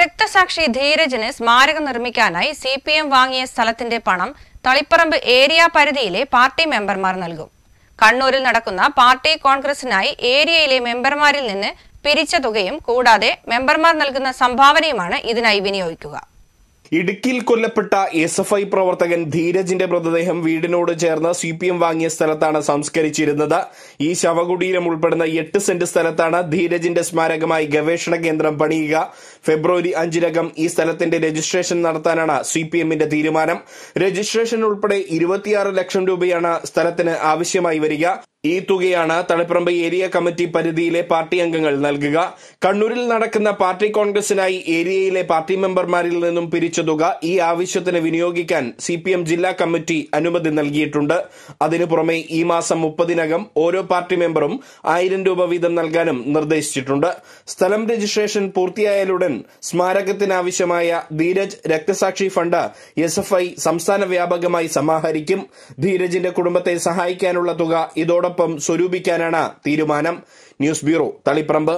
രക്തസാക്ഷി ധീരജന് സ്മാരകം നിർമ്മിക്കാനായി C P M വാങ്ങിയ സ്ഥലത്തിന്റെ പണം തളിപ്പറമ്പ് ഏരിയ പരിധിയിലെ പാർട്ടി മെമ്പർമാർ നൽകും കണ്ണൂരിൽ നടക്കുന്ന പാർട്ടി കോൺഗ്രസിനായി ഏരിയയിലെ മെമ്പർമാരിൽ നിന്ന് പിരിച്ച തുകയും കൂടാതെ മെമ്പർമാർ നൽകുന്ന സംഭാവനയുമാണ് ഇതിനായി വിനിയോഗിക്കുക ഇടുക്കിയിൽ കൊല്ലപ്പെട്ട എസ് എഫ് ഐ പ്രവർത്തകൻ ധീരജിന്റെ മൃതദേഹം വീടിനോട് ചേർന്ന് സി പി എം വാങ്ങിയ സ്ഥലത്താണ് സംസ്കരിച്ചിരുന്നത് ഈ ശവകുടീരം ഉൾപ്പെടുന്ന എട്ട് സെന്റ് സ്ഥലത്താണ് ധീരജിന്റെ സ്മാരകമായി ഗവേഷണ കേന്ദ്രം പണിയുക ഫെബ്രുവരി അഞ്ചിനകം ഈ സ്ഥലത്തിന്റെ രജിസ്ട്രേഷൻ നടത്താനാണ് സി പി എമ്മിന്റെ തീരുമാനം രജിസ്ട്രേഷൻ ഉൾപ്പെടെ ഇരുപത്തിയാറ് ലക്ഷം രൂപയാണ് സ്ഥലത്തിന് ആവശ്യമായി വരിക ഈ തുകയാണ് തളിപ്പറമ്പ് ഏരിയ കമ്മിറ്റി പരിധിയിലെ പാർട്ടി അംഗങ്ങൾ നൽകുക കണ്ണൂരിൽ നടക്കുന്ന പാർട്ടി കോൺഗ്രസിനായി ഏരിയയിലെ പാർട്ടി മെമ്പർമാരിൽ നിന്നും പിരിച്ച തുക ഈ ആവശ്യത്തിന് വിനിയോഗിക്കാൻ സി ജില്ലാ കമ്മിറ്റി അനുമതി നൽകിയിട്ടുണ്ട് അതിനു പുറമെ ഈ മാസം മുപ്പതിനകം ഓരോ പാർട്ടി മെമ്പറും ആയിരം രൂപ വീതം നൽകാനും നിർദ്ദേശിച്ചിട്ടുണ്ട് സ്ഥലം രജിസ്ട്രേഷൻ പൂർത്തിയായാലുടൻ സ്മാരകത്തിനാവശ്യമായ ധീരജ് രക്തസാക്ഷി ഫണ്ട് എസ് എഫ് ഐ സംസ്ഥാന വ്യാപകമായി സമാഹരിക്കും ധീരജിന്റെ കുടുംബത്തെ സഹായിക്കാനുള്ള തുക ഇതോടൊപ്പം ഇതിനൊപ്പം സ്വരൂപിക്കാനാണ് തീരുമാനം ന്യൂസ് ബ്യൂറോ തളിപ്പറമ്പ്